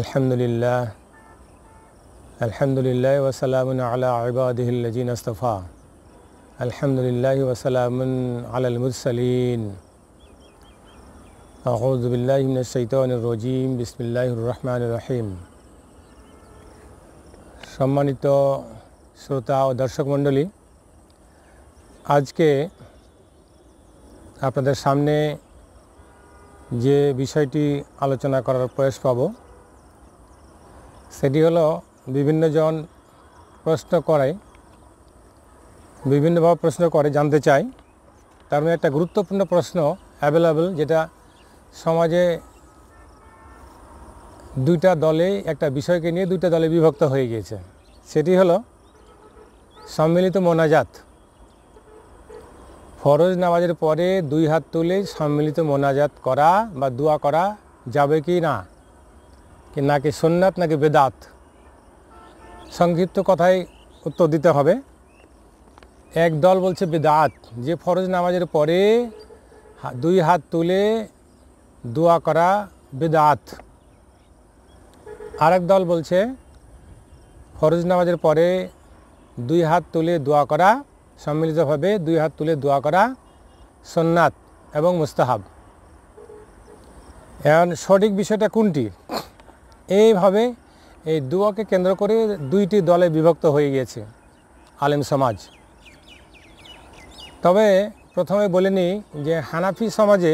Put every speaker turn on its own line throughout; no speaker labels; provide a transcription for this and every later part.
আলহামদুলিল্লাহ আলহামদুলিল্লাহ ওসালামুন আলা আবাদিহিল্লাজিন আস্তফা আলহামদুলিল্লাহ ওসালামুন আলাল মুরসালিন أعوذ بالله من الشيطان الرجيم بسم সম্মানিত শ্রোতা ও দর্শক মণ্ডলী আজকে আপনাদের সামনে যে বিষয়টি আলোচনা করার প্রয়াস পাবো সেটি হলো বিভিন্নজন প্রশ্ন করে বিভিন্নভাবে প্রশ্ন করে জানতে চাই তার মধ্যে মানে একটা গুরুত্বপূর্ণ প্রশ্ন অ্যাভেলেবেল যেটা সমাজে দুইটা দলে একটা বিষয়কে নিয়ে দুইটা দলে বিভক্ত হয়ে গিয়েছে সেটি হলো সম্মিলিত মোনাজাত ফরজ নামাজের পরে দুই হাত তুলে সম্মিলিত মোনাজাত করা বা দোয়া করা যাবে কি না কি নাকি সন্ন্যাত নাকি বেদাত সংক্ষিপ্ত কথায় উত্তর দিতে হবে এক দল বলছে বেদাত যে ফরজ নামাজের পরে দুই হাত তুলে দোয়া করা বেদাত আরেক দল বলছে ফরজ নামাজের পরে দুই হাত তুলে দোয়া করা সম্মিলিতভাবে দুই হাত তুলে দোয়া করা সন্ন্যাত এবং মুস্তাহাব এখন সঠিক বিষয়টা কোনটি এইভাবে এই দুয়াকে কেন্দ্র করে দুইটি দলে বিভক্ত হয়ে গিয়েছে আলেম সমাজ তবে প্রথমে বলে নিই যে হানাফি সমাজে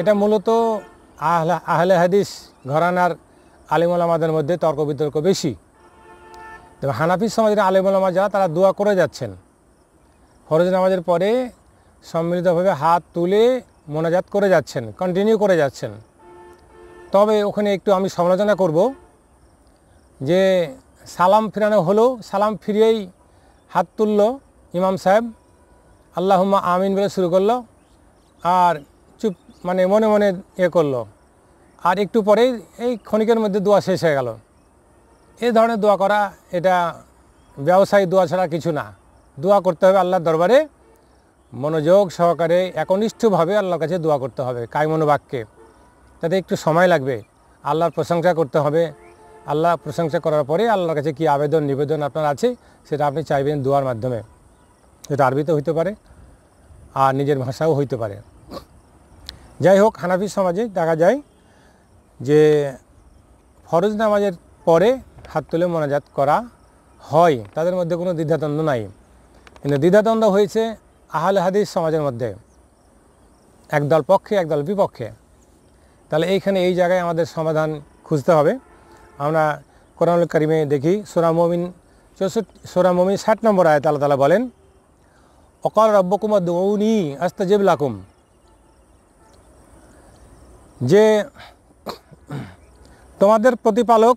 এটা মূলত আহলা আহলে হাদিস ঘরানার আলিমুলামাদের মধ্যে তর্ক বিতর্ক বেশি তবে হানাফি সমাজের আলিমুলামা যারা তারা দোয়া করে যাচ্ছেন ফরজ নামাজের পরে সম্মিলিতভাবে হাত তুলে মোনাজাত করে যাচ্ছেন কন্টিনিউ করে যাচ্ছেন তবে ওখানে একটু আমি সমালোচনা করব যে সালাম ফিরানো হলো সালাম ফিরিয়েই হাত তুলল ইমাম সাহেব আল্লাহম্মা আমিন বলে শুরু করলো আর চুপ মানে মনে মনে এ করলো আর একটু পরেই এই ক্ষণিকের মধ্যে দোয়া শেষ হয়ে গেল এই ধরনের দোয়া করা এটা ব্যবসায়ী দোয়া ছাড়া কিছু না দোয়া করতে হবে আল্লাহর দরবারে মনোযোগ সহকারে একনিষ্ঠভাবে আল্লাহর কাছে দোয়া করতে হবে কায়মনোবাক্যে তাতে একটু সময় লাগবে আল্লাহর প্রশংসা করতে হবে আল্লাহ প্রশংসা করার পরে আল্লাহর কাছে কি আবেদন নিবেদন আপনার আছে সেটা আপনি চাইবেন দোয়ার মাধ্যমে সেটা আরবিতে হইতে পারে আর নিজের ভাষাও হইতে পারে যাই হোক হানাফি সমাজে দেখা যায় যে ফরজ নামাজের পরে হাত তুলে মোনাজাত করা হয় তাদের মধ্যে কোনো দ্বিধাদ্বন্দ্ব নাই কিন্তু দ্বিধাদ্বন্দ্ব হয়েছে আহল হাদিস সমাজের মধ্যে একদল পক্ষে একদল বিপক্ষে তাহলে এইখানে এই জায়গায় আমাদের সমাধান খুঁজতে হবে আমরা কোরআনুল করিমে দেখি সোরা মমিন চৌষট্টি সোরা মমিন ষাট নম্বর আয় তালা তালা বলেন অকাল রব্যকুমার দৌনি আস্তাজিব লাকুম যে তোমাদের প্রতিপালক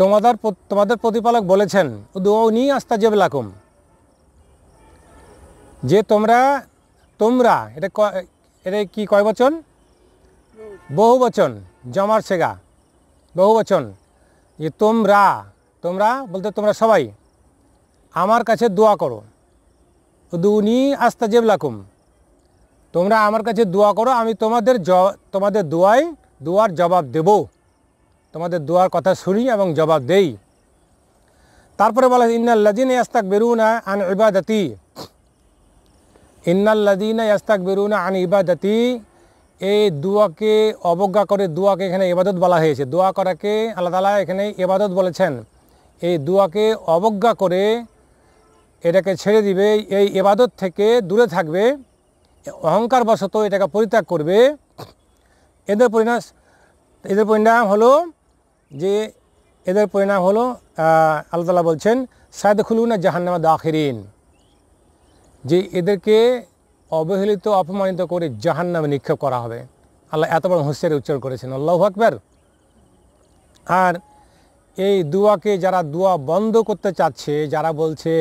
তোমাদের তোমাদের প্রতিপালক বলেছেন দৌনি আস্তাজিব লাকুম যে তোমরা তোমরা এটা এটা কি কয় বচন বহু বচন জমার সেগা বহু বচন যে তোমরা তোমরা বলতে তোমরা সবাই আমার কাছে দোয়া করো দুনি আস্তা জেবলাকুম তোমরা আমার কাছে দোয়া করো আমি তোমাদের জ তোমাদের দোয়াই দোয়ার জবাব দেব তোমাদের দোয়ার কথা শুনি এবং জবাব দেই তারপরে বলা ইন্নাল্লাদিন ইয়াস্তাক বেরুনা আন ইবাদতি ইন্নাল্লাদিন ইয়াস্তাক বেরুনা আন ইবাদতি এই দোয়াকে অবজ্ঞা করে দোয়াকে এখানে এবাদত বলা হয়েছে দোয়া করাকে আল্লাহ তালা এখানে এবাদত বলেছেন এই দোয়াকে অবজ্ঞা করে এটাকে ছেড়ে দিবে এই এবাদত থেকে দূরে থাকবে অহংকার বশত এটাকে পরিত্যাগ করবে এদের পরিণাম এদের পরিণাম হলো যে এদের পরিণাম হলো আল্লাহ তালা বলছেন সায়দ খুলুন জাহান্নামা দাখিরিন যে এদেরকে অবহেলিত অপমানিত করে জাহান নামে নিক্ষেপ করা হবে আল্লাহ এত বড় হুঁশিয়ারি উচ্চারণ করেছেন আল্লাহ আকবর আর এই দুয়াকে যারা দুয়া বন্ধ করতে চাচ্ছে যারা বলছে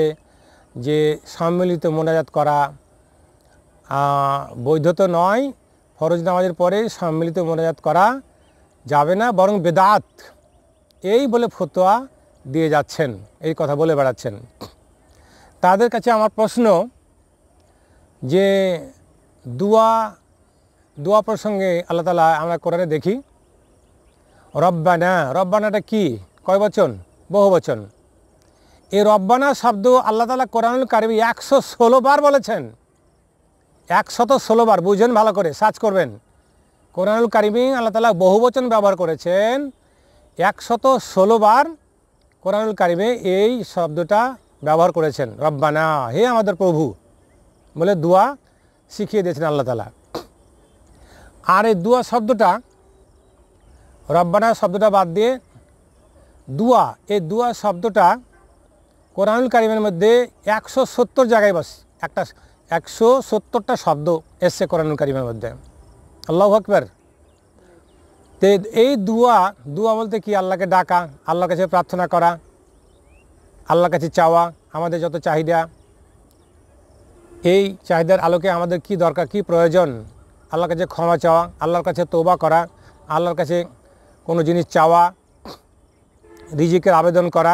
যে সম্মিলিত মোনাজাত করা বৈধ তো নয় ফরজ নামাজের পরে সম্মিলিত মোনাজাত করা যাবে না বরং বেদাত এই বলে ফতোয়া দিয়ে যাচ্ছেন এই কথা বলে বেড়াচ্ছেন তাদের কাছে আমার প্রশ্ন যে দুয়া দোয়া প্রসঙ্গে আল্লাহ তালা আমরা কোরআনে দেখি রব্বানা রব্বানাটা কি কয় বচন বহু বচন এই রব্বানা শব্দ আল্লাহ তালা কোরআনুল কারিম একশো ষোলোবার বলেছেন একশত ষোলোবার বুঝেন ভালো করে সার্চ করবেন কোরআনুল কারিমি আল্লাহ তালা বহু বচন ব্যবহার করেছেন একশত ষোলোবার কোরআনুল কারিমে এই শব্দটা ব্যবহার করেছেন রব্বানা হে আমাদের প্রভু বলে দোয়া শিখিয়ে দিয়েছেন আল্লাহ তালা আর এই দোয়া শব্দটা রব্বানা শব্দটা বাদ দিয়ে দুয়া এই দোয়া শব্দটা কোরআনুল কারিমের মধ্যে একশো সত্তর জায়গায় বসে একটা একশো সত্তরটা শব্দ এসছে কোরআনুল কারিমের মধ্যে আল্লাহ আকবর তে এই দুয়া দুয়া বলতে কি আল্লাহকে ডাকা আল্লাহর কাছে প্রার্থনা করা আল্লাহর কাছে চাওয়া আমাদের যত চাহিদা এই চাহিদার আলোকে আমাদের কি দরকার কি প্রয়োজন আল্লাহর কাছে ক্ষমা চাওয়া আল্লাহর কাছে তোবা করা আল্লাহর কাছে কোনো জিনিস চাওয়া রিজিকের আবেদন করা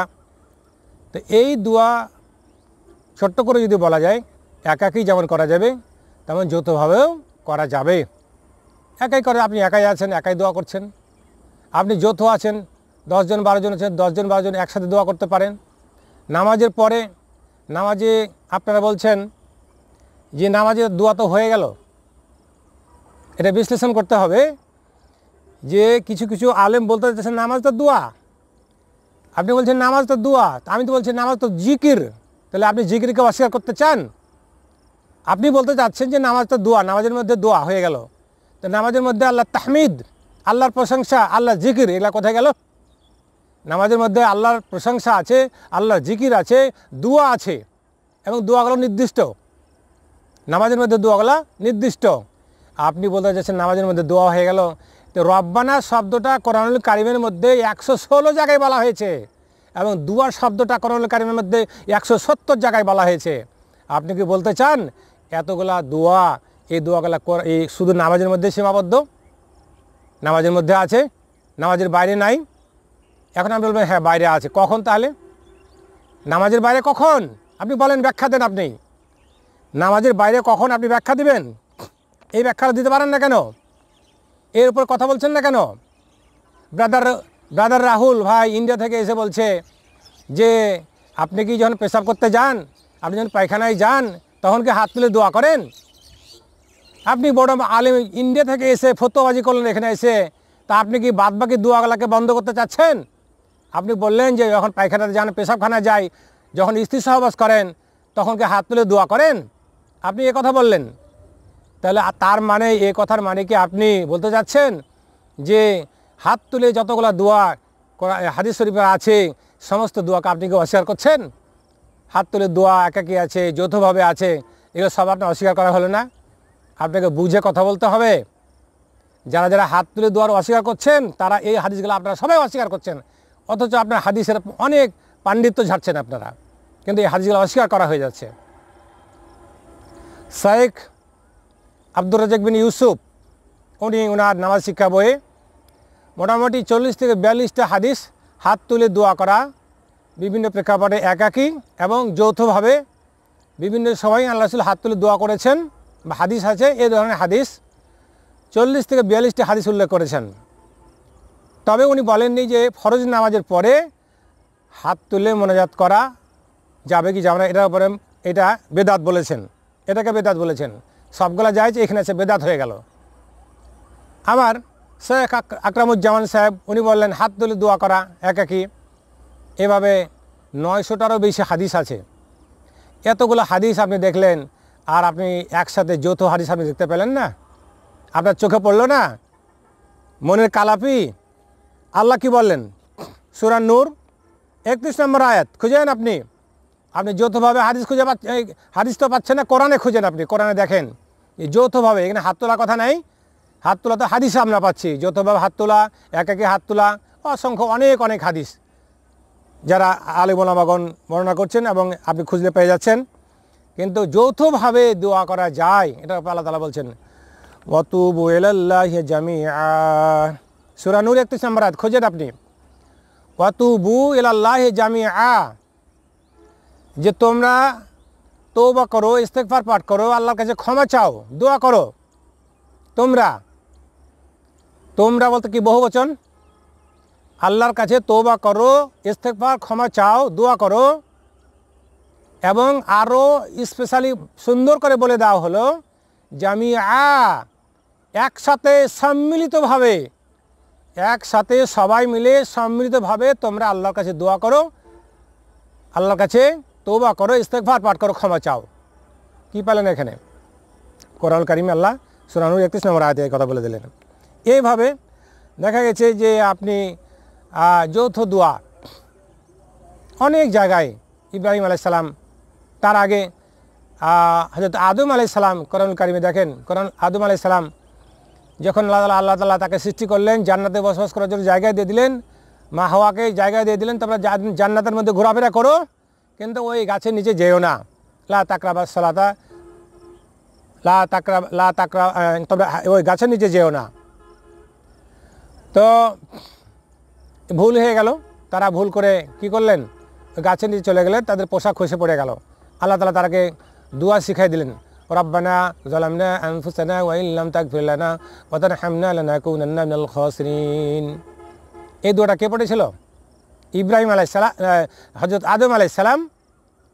তো এই দোয়া ছোট্ট করে যদি বলা যায় একাকেই যেমন করা যাবে তেমন যৌথভাবেও করা যাবে একাই করে আপনি একাই আছেন একাই দোয়া করছেন আপনি যৌথ আছেন দশজন বারোজন আছেন দশজন বারোজন একসাথে দোয়া করতে পারেন নামাজের পরে নামাজে আপনারা বলছেন যে নামাজের দোয়া তো হয়ে গেল এটা বিশ্লেষণ করতে হবে যে কিছু কিছু আলেম বলতে চাইছেন নামাজ তো দোয়া আপনি বলছেন নামাজ তো দোয়া আমি তো বলছি নামাজ তো জিকির তাহলে আপনি জিকিরকে অস্বীকার করতে চান আপনি বলতে চাচ্ছেন যে নামাজ তো দোয়া নামাজের মধ্যে দোয়া হয়ে গেল তো নামাজের মধ্যে আল্লাহ তাহমিদ আল্লাহর প্রশংসা আল্লাহ জিকির এগুলা কোথায় গেল নামাজের মধ্যে আল্লাহর প্রশংসা আছে আল্লাহর জিকির আছে দোয়া আছে এবং দোয়াগুলো নির্দিষ্ট নামাজের মধ্যে দোয়াগুলো নির্দিষ্ট আপনি বলতে চাচ্ছেন নামাজের মধ্যে দোয়া হয়ে গেল তো রব্বানা শব্দটা করানুল কারিমের মধ্যে একশো ষোলো জায়গায় বলা হয়েছে এবং দুয়ার শব্দটা করানুল কারিমের মধ্যে একশো সত্তর জায়গায় বলা হয়েছে আপনি কি বলতে চান এতগুলা দোয়া এই দোয়াগুলা এই শুধু নামাজের মধ্যে সীমাবদ্ধ নামাজের মধ্যে আছে নামাজের বাইরে নাই এখন আমি বলবেন হ্যাঁ বাইরে আছে কখন তাহলে নামাজের বাইরে কখন আপনি বলেন ব্যাখ্যা দেন আপনি নামাজের বাইরে কখন আপনি ব্যাখ্যা দিবেন এই ব্যাখ্যাটা দিতে পারেন না কেন এর উপর কথা বলছেন না কেন ব্রাদার ব্রাদার রাহুল ভাই ইন্ডিয়া থেকে এসে বলছে যে আপনি কি যখন পেশাব করতে যান আপনি যখন পায়খানায় যান তখন কি হাত তুলে দোয়া করেন আপনি বড় আলিম ইন্ডিয়া থেকে এসে ফতোবাজি করলেন এখানে এসে তা আপনি কি বাদ বাকি দোয়াগুলাকে বন্ধ করতে চাচ্ছেন আপনি বললেন যে যখন পায়খানাতে যান পেশাবখানা যায় যখন স্ত্রী সহবাস করেন তখন কি হাত তুলে দোয়া করেন আপনি এ কথা বললেন তাহলে তার মানে এ কথার মানে কি আপনি বলতে যাচ্ছেন যে হাত তুলে যতগুলো দোয়া হাদিস শরীফে আছে সমস্ত দোয়াকে আপনি কি অস্বীকার করছেন হাত তুলে দোয়া একাকি আছে যৌথভাবে আছে এগুলো সব আপনার অস্বীকার করা হলো না আপনাকে বুঝে কথা বলতে হবে যারা যারা হাত তুলে দোয়ার অস্বীকার করছেন তারা এই হাদিসগুলো আপনারা সবাই অস্বীকার করছেন অথচ আপনার হাদিসের অনেক পাণ্ডিত্য ঝাড়ছেন আপনারা কিন্তু এই হাদিসগুলো অস্বীকার করা হয়ে যাচ্ছে শাইক আব্দুর রাজাক বিন ইউসুফ উনি ওনার নামাজ শিক্ষা বইয়ে মোটামুটি চল্লিশ থেকে বিয়াল্লিশটা হাদিস হাত তুলে দোয়া করা বিভিন্ন প্রেক্ষাপটে একাকী এবং যৌথভাবে বিভিন্ন সময় আল্লাহ হাত তুলে দোয়া করেছেন বা হাদিস আছে এ ধরনের হাদিস চল্লিশ থেকে বিয়াল্লিশটি হাদিস উল্লেখ করেছেন তবে উনি বলেননি যে ফরজ নামাজের পরে হাত তুলে মোনাজাত করা যাবে কি যাবে না এটার উপরে এটা বেদাত বলেছেন এটাকে বেদাত বলেছেন সবগুলা জায়জ এখানে এসে বেদাত হয়ে গেল আবার শেখ আকরামুজ্জামান সাহেব উনি বললেন হাত তুলে দোয়া করা একাকি এভাবে নয়শোটারও বেশি হাদিস আছে এতগুলো হাদিস আপনি দেখলেন আর আপনি একসাথে যৌথ হাদিস আপনি দেখতে পেলেন না আপনার চোখে পড়লো না মনের কালাপি আল্লাহ কি বললেন সুরান নূর একত্রিশ নম্বর আয়াত খুঁজেন আপনি আপনি যৌথভাবে হাদিস খুঁজে পাচ্ছেন হাদিস তো পাচ্ছেন না কোরআনে খুঁজেন আপনি কোরআনে দেখেন এই যৌথভাবে এখানে হাত তোলা কথা নাই হাত তোলা তো হাদিস আমরা পাচ্ছি যৌথভাবে হাত তোলা এক একে হাত তোলা অসংখ্য অনেক অনেক হাদিস যারা আলে মোলামাগণ বর্ণনা করছেন এবং আপনি খুঁজলে পেয়ে যাচ্ছেন কিন্তু যৌথভাবে দোয়া করা যায় এটা আল্লাহ তালা বলছেন অতুবু এলাল্লাহ জামি সুরানুর একত্রিশ নম্বর খোঁজেন আপনি অতুবু এলাল্লাহ জামি আ যে তোমরা তৌবা করো ইস্তেকফার পাঠ করো আল্লাহর কাছে ক্ষমা চাও দোয়া করো তোমরা তোমরা বলতে কি বহু বচন আল্লাহর কাছে তৌবা করো ইস্তেকফার ক্ষমা চাও দোয়া করো এবং আরও স্পেশালি সুন্দর করে বলে দেওয়া হলো যে আমি আ একসাথে সম্মিলিতভাবে একসাথে সবাই মিলে সম্মিলিতভাবে তোমরা আল্লাহর কাছে দোয়া করো আল্লাহর কাছে তৌবা করো ইস্তেকভার পাঠ করো ক্ষমা চাও কি পেলেন এখানে কোরআন কারিম আল্লাহ সুরানু একত্রিশ নম্বর আয়তে কথা বলে দিলেন এইভাবে দেখা গেছে যে আপনি যৌথ দোয়া অনেক জায়গায় ইব্রাহিম আলাইসালাম তার আগে হজরত আদম আলাইসালাম করণ কারিমে দেখেন করণ আদম আলাইসালাম যখন আল্লাহ আল্লাহ তালা তাকে সৃষ্টি করলেন জান্নাতে বসবাস করার জন্য জায়গায় দিয়ে দিলেন মা হওয়াকে জায়গায় দিয়ে দিলেন তারপরে জান্নাতের মধ্যে ঘোরাফেরা করো কিন্তু ওই গাছের নিচে যেও না লা তাকরাবা সালাতা লা তাকরা লা তাকরা তবে ওই গাছের নিচে যেও না তো ভুল হয়ে গেল তারা ভুল করে কি করলেন গাছের নিচে চলে গেলে তাদের পোশাক খসে পড়ে গেল আল্লাহ তালা তারাকে দুয়া শিখাই দিলেন রব্বানা জলামনা আনফুসানা ওয়াইল্লাম তাক ফিরলানা ওতান হামনা আলানা কুনান্না মিনাল খাসিরিন এই দুয়াটা কে পড়েছিল ইব্রাহিম আলাইসালাম হজরত আদম আলাইসালাম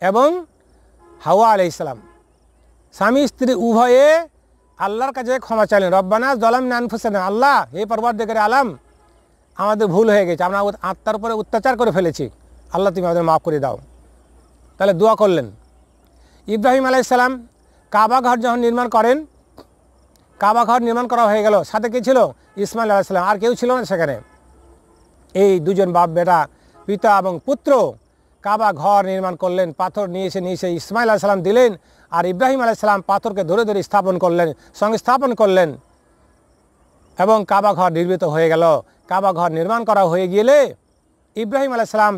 এবং হাওয়া আলাইসালাম স্বামী স্ত্রী উভয়ে আল্লাহর কাছে ক্ষমা চাইলেন রব্বানা জলাম নানফুসেন আল্লাহ এই পর্বত দেখে আলাম আমাদের ভুল হয়ে গেছে আমরা আত্মার উপরে অত্যাচার করে ফেলেছি আল্লাহ তুমি আমাদের মাফ করে দাও তাহলে দোয়া করলেন ইব্রাহিম আলাইসালাম কাবা ঘর যখন নির্মাণ করেন কাবা ঘর নির্মাণ করা হয়ে গেল সাথে কে ছিল ইসমাইল আলাইসালাম আর কেউ ছিল না সেখানে এই দুজন বাপ বেটা পিতা এবং পুত্র কাবা ঘর নির্মাণ করলেন পাথর নিয়ে এসে নিয়ে এসে ইসমাইল আলাইসালাম দিলেন আর ইব্রাহিম আলাইসালাম পাথরকে ধরে ধরে স্থাপন করলেন সংস্থাপন করলেন এবং কাবা ঘর নির্মিত হয়ে গেল কাবা ঘর নির্মাণ করা হয়ে গেলে ইব্রাহিম আলাইসালাম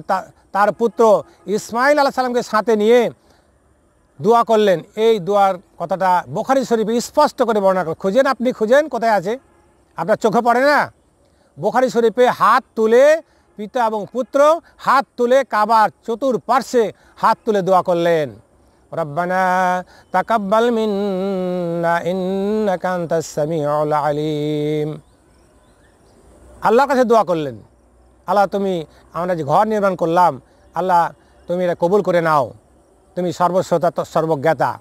তার পুত্র ইসমাইল আলাইসালামকে সাথে নিয়ে দোয়া করলেন এই দোয়ার কথাটা বোখারি শরীফে স্পষ্ট করে বর্ণনা করেন খুঁজেন আপনি খুঁজেন কোথায় আছে আপনার চোখে পড়ে না বোখারি শরীফে হাত তুলে পিতা এবং পুত্র হাত তুলে কাবার পার্শ্বে হাত তুলে দোয়া করলেন রব্বানা তাকাব্বাল আলিম আল্লাহর কাছে দোয়া করলেন আল্লাহ তুমি আমরা যে ঘর নির্মাণ করলাম আল্লাহ তুমি এটা কবুল করে নাও তুমি সর্বশ্রোতা সর্বজ্ঞাতা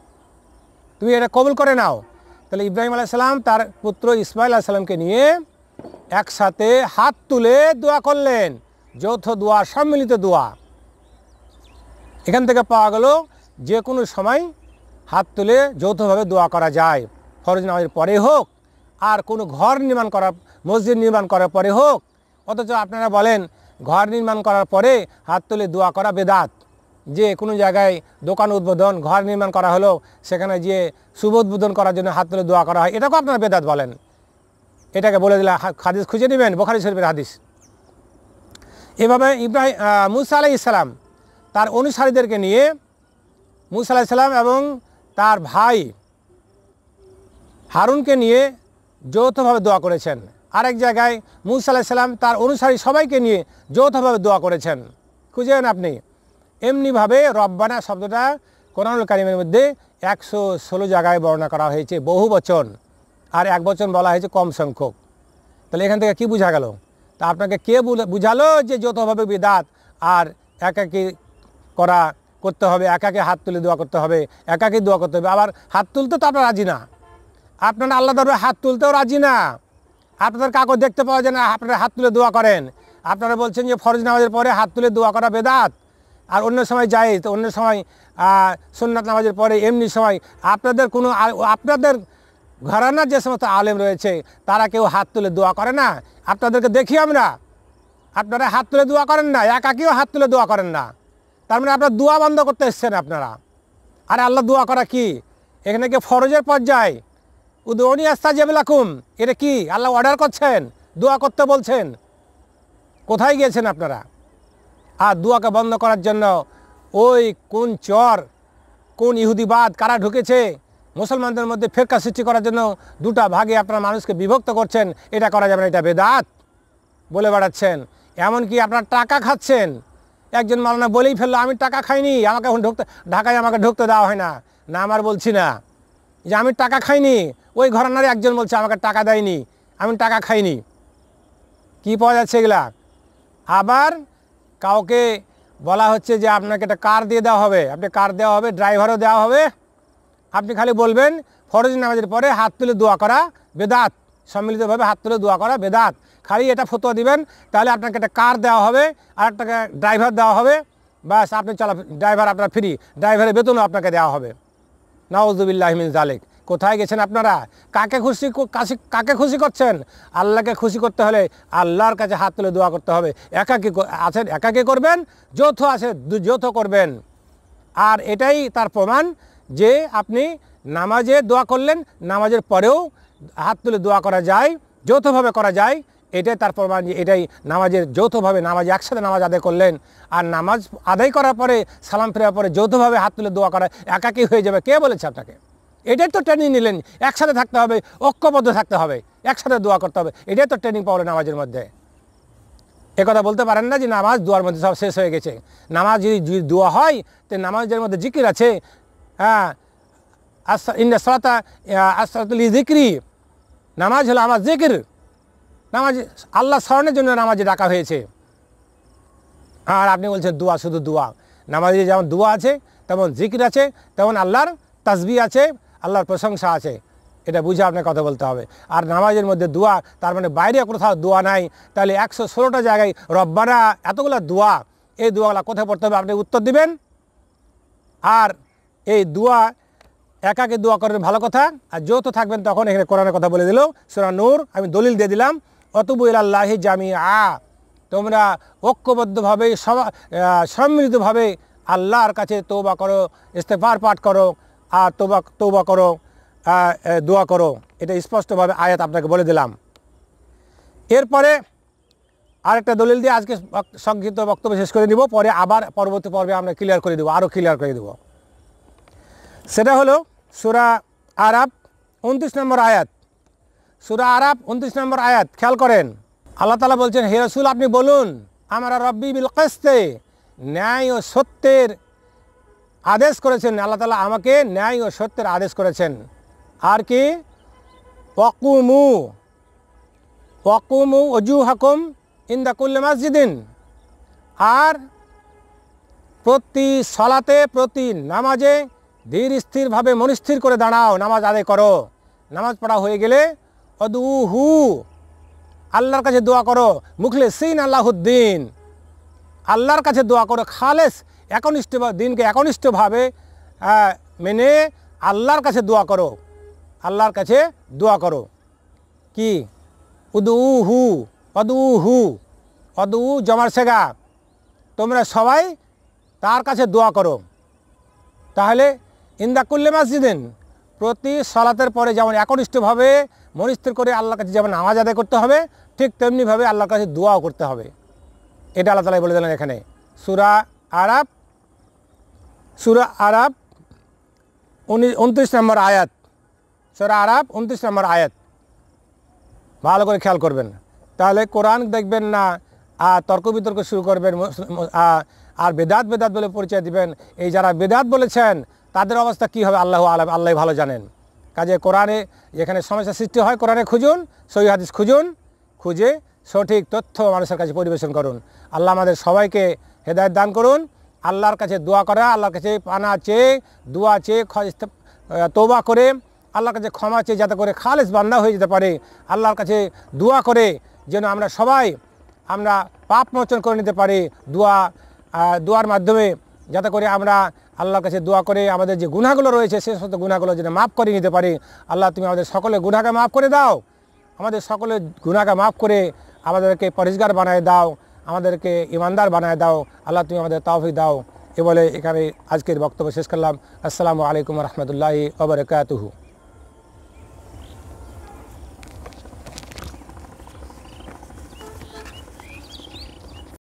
তুমি এটা কবুল করে নাও তাহলে ইব্রাহিম আলাইসাল্লাম তার পুত্র ইসমাইল আলাইসাল্লামকে নিয়ে একসাথে হাত তুলে দোয়া করলেন যৌথ দোয়া সম্মিলিত দোয়া এখান থেকে পাওয়া গেল যে কোনো সময় হাত তুলে যৌথভাবে দোয়া করা যায় ফরজ নামাজের পরে হোক আর কোনো ঘর নির্মাণ করা মসজিদ নির্মাণ করার পরে হোক অথচ আপনারা বলেন ঘর নির্মাণ করার পরে হাত তুলে দোয়া করা বেদাত যে কোনো জায়গায় দোকান উদ্বোধন ঘর নির্মাণ করা হলো সেখানে যে শুভ উদ্বোধন করার জন্য হাত তুলে দোয়া করা হয় এটাকেও আপনারা বেদাত বলেন এটাকে বলে দিলে হাদিস খুঁজে নেবেন বোখারি শরীফের হাদিস এভাবে ইব্রাহিম মুসা আলাহ ইসলাম তার অনুসারীদেরকে নিয়ে মুসা আলাহ ইসলাম এবং তার ভাই হারুনকে নিয়ে যৌথভাবে দোয়া করেছেন আরেক জায়গায় মুসা আলাহ ইসলাম তার অনুসারী সবাইকে নিয়ে যৌথভাবে দোয়া করেছেন খুঁজেন আপনি এমনিভাবে রব্বানা শব্দটা কোরআনুল কারিমের মধ্যে একশো ষোলো জায়গায় বর্ণনা করা হয়েছে বহু বচন আর এক বচন বলা হয়েছে কম সংখ্যক তাহলে এখান থেকে কী বোঝা গেল তা আপনাকে কে বুঝালো যে যৌথভাবে বিদাত আর একাকি করা করতে হবে একাকে হাত তুলে দোয়া করতে হবে একাকে দোয়া করতে হবে আবার হাত তুলতে তো আপনার রাজি না আপনারা আল্লাহ দরবারে হাত তুলতেও রাজি না আপনাদের কাকও দেখতে পাওয়া যায় না আপনারা হাত তুলে দোয়া করেন আপনারা বলছেন যে ফরজ নামাজের পরে হাত তুলে দোয়া করা বেদাত আর অন্য সময় যাই তো অন্য সময় সোননাথ নামাজের পরে এমনি সময় আপনাদের কোনো আপনাদের ঘরানার যে সমস্ত আলেম রয়েছে তারা কেউ হাত তুলে দোয়া করে না আপনাদেরকে দেখি আমরা আপনারা হাত তুলে দোয়া করেন না একাকিও হাত তুলে দোয়া করেন না তার মানে আপনার দোয়া বন্ধ করতে এসছেন আপনারা আর আল্লাহ দোয়া করা কি এখানে কি ফরজের পর্যায় উদনি আস্তা জেবেলাকুম এটা কি আল্লাহ অর্ডার করছেন দোয়া করতে বলছেন কোথায় গিয়েছেন আপনারা আর দোয়াকে বন্ধ করার জন্য ওই কোন চর কোন ইহুদিবাদ কারা ঢুকেছে মুসলমানদের মধ্যে ফেরকা সৃষ্টি করার জন্য দুটা ভাগে আপনার মানুষকে বিভক্ত করছেন এটা করা যাবে না এটা বেদাত বলে বেড়াচ্ছেন এমনকি আপনার টাকা খাচ্ছেন একজন মালানা বলেই ফেললো আমি টাকা খাইনি আমাকে এখন ঢুকতে ঢাকায় আমাকে ঢুকতে দেওয়া হয় না না আমার বলছি না যে আমি টাকা খাইনি ওই ঘরানারে একজন বলছে আমাকে টাকা দেয়নি আমি টাকা খাইনি কি পাওয়া যাচ্ছে এগুলা আবার কাউকে বলা হচ্ছে যে আপনাকে এটা কার দিয়ে দেওয়া হবে আপনি কার দেওয়া হবে ড্রাইভারও দেওয়া হবে আপনি খালি বলবেন ফরজ নামাজের পরে হাত তুলে দোয়া করা বেদাত সম্মিলিতভাবে হাত তুলে দোয়া করা বেদাত খালি এটা ফতোয়া দিবেন তাহলে আপনাকে একটা কার দেওয়া হবে আর একটাকে ড্রাইভার দেওয়া হবে ব্যাস আপনি চলা ড্রাইভার আপনার ফ্রি ড্রাইভারের বেতনও আপনাকে দেওয়া হবে নওয়াজুবিল্লাহমিন জালেক কোথায় গেছেন আপনারা কাকে খুশি কাশি কাকে খুশি করছেন আল্লাহকে খুশি করতে হলে আল্লাহর কাছে হাত তুলে দোয়া করতে হবে একাকে আছেন একাকে করবেন যৌথ আছে যৌথ করবেন আর এটাই তার প্রমাণ যে আপনি নামাজে দোয়া করলেন নামাজের পরেও হাত তুলে দোয়া করা যায় যৌথভাবে করা যায় এটাই তার প্রমাণ যে এটাই নামাজের যৌথভাবে নামাজ একসাথে নামাজ আদায় করলেন আর নামাজ আদায় করার পরে সালাম ফেরার পরে যৌথভাবে হাত তুলে দোয়া করা একাকি হয়ে যাবে কে বলেছে আপনাকে এটাই তো ট্রেনিং নিলেন একসাথে থাকতে হবে ঐক্যবদ্ধ থাকতে হবে একসাথে দোয়া করতে হবে এটাই তো ট্রেনিং পাওয়া নামাজের মধ্যে কথা বলতে পারেন না যে নামাজ দোয়ার মধ্যে সব শেষ হয়ে গেছে নামাজ যদি দোয়া হয় তো নামাজের মধ্যে জিকির আছে হ্যাঁ জিক্রি নামাজ হলো আমার জিকির নামাজ আল্লাহ স্মরণের জন্য নামাজে ডাকা হয়েছে আর আপনি বলছেন দোয়া শুধু দোয়া নামাজে যেমন দোয়া আছে তেমন জিকির আছে তেমন আল্লাহর তাজবি আছে আল্লাহর প্রশংসা আছে এটা বুঝে আপনাকে কথা বলতে হবে আর নামাজের মধ্যে দোয়া তার মানে বাইরে কোথাও দোয়া নাই তাহলে একশো ষোলোটা জায়গায় রব্বারা এতগুলো দোয়া এই দোয়াগুলা কোথায় পড়তে হবে আপনি উত্তর দিবেন আর এই দোয়া একাকে দোয়া করেন ভালো কথা আর যৌথ থাকবেন তখন এখানে কোরআনের কথা বলে দিল সুরা নূর আমি দলিল দিয়ে দিলাম অতবু আল্লাহ জামি আ তোমরা ঐক্যবদ্ধভাবে সম্মিলিতভাবে আল্লাহর কাছে তৌবা করো ইস্তেফার পাঠ করো আর তোবা তৌবা করো দোয়া করো এটা স্পষ্টভাবে আয়াত আপনাকে বলে দিলাম এরপরে আরেকটা দলিল দিয়ে আজকে সংক্ষিপ্ত বক্তব্য শেষ করে দিব পরে আবার পরবর্তী পর্বে আমরা ক্লিয়ার করে দেবো আরও ক্লিয়ার করে দেবো সেটা হলো সুরা আরাব উনত্রিশ নম্বর আয়াত সুরা আরাব উনত্রিশ নম্বর আয়াত খেয়াল করেন আল্লাহ তালা বলছেন রসুল আপনি বলুন আমরা রব্বি বিল কাস্তে ন্যায় ও সত্যের আদেশ করেছেন আল্লাহ তালা আমাকে ন্যায় ও সত্যের আদেশ করেছেন আর কি পকুমু পকুমু অজু হাকুম কুল্লে মসজিদিন আর প্রতি সলাতে প্রতি নামাজে ধীর স্থিরভাবে মনস্থির করে দাঁড়াও নামাজ আদায় করো নামাজ পড়া হয়ে গেলে অদু হু আল্লাহর কাছে দোয়া করো মুখলে সিন আল্লাহুদ্দিন আল্লাহর কাছে দোয়া করো খালেস একনিষ্ঠ দিনকে একনিষ্ঠভাবে মেনে আল্লাহর কাছে দোয়া করো আল্লাহর কাছে দোয়া করো কি উদু হু অদু হু অদু জমার সেগা তোমরা সবাই তার কাছে দোয়া করো তাহলে ইন্দা কুল্লে মসজিদেন প্রতি সলাতের পরে যেমন একনিষ্ঠভাবে মনিস্থির করে আল্লাহর কাছে যেমন নামাজ আদায় করতে হবে ঠিক তেমনিভাবে আল্লাহর কাছে দোয়াও করতে হবে এটা আল্লাহ তালাই বলে দিলেন এখানে সুরা আরাব সুরা আরাব উনত্রিশ নম্বর আয়াত সুরা আরাব উনত্রিশ নম্বর আয়াত ভালো করে খেয়াল করবেন তাহলে কোরআন দেখবেন না আর তর্ক বিতর্ক শুরু করবেন আর বেদাত বেদাত বলে পরিচয় দিবেন এই যারা বেদাত বলেছেন তাদের অবস্থা কি হবে আল্লাহ আলম আল্লাহ ভালো জানেন কাজে কোরআনে যেখানে সমস্যা সৃষ্টি হয় কোরআনে খুঁজুন সই হাদিস খুঁজুন খুঁজে সঠিক তথ্য মানুষের কাছে পরিবেশন করুন আল্লাহ আমাদের সবাইকে হেদায়ত দান করুন আল্লাহর কাছে দোয়া করা আল্লাহর কাছে পানা চেয়ে দোয়া চেয়ে তোবা করে আল্লাহর কাছে ক্ষমা চেয়ে যাতে করে খালেজ বান্দা হয়ে যেতে পারে আল্লাহর কাছে দোয়া করে যেন আমরা সবাই আমরা পাপ মোচন করে নিতে পারি দোয়া দোয়ার মাধ্যমে যাতে করে আমরা আল্লাহর কাছে দোয়া করে আমাদের যে গুণাগুলো রয়েছে সে সমস্ত গুণাগুলো যেন মাফ করে নিতে পারি আল্লাহ তুমি আমাদের সকলের গুণাকে মাফ করে দাও আমাদের সকলের গুণাকে মাফ করে আমাদেরকে পরিষ্কার বানায় দাও আমাদেরকে ইমানদার বানায় দাও আল্লাহ তুমি আমাদের তাওফিক দাও এ বলে এখানে আজকের বক্তব্য শেষ করলাম আসসালামু আলাইকুম রহমতুল্লাহি ওবরকাতহু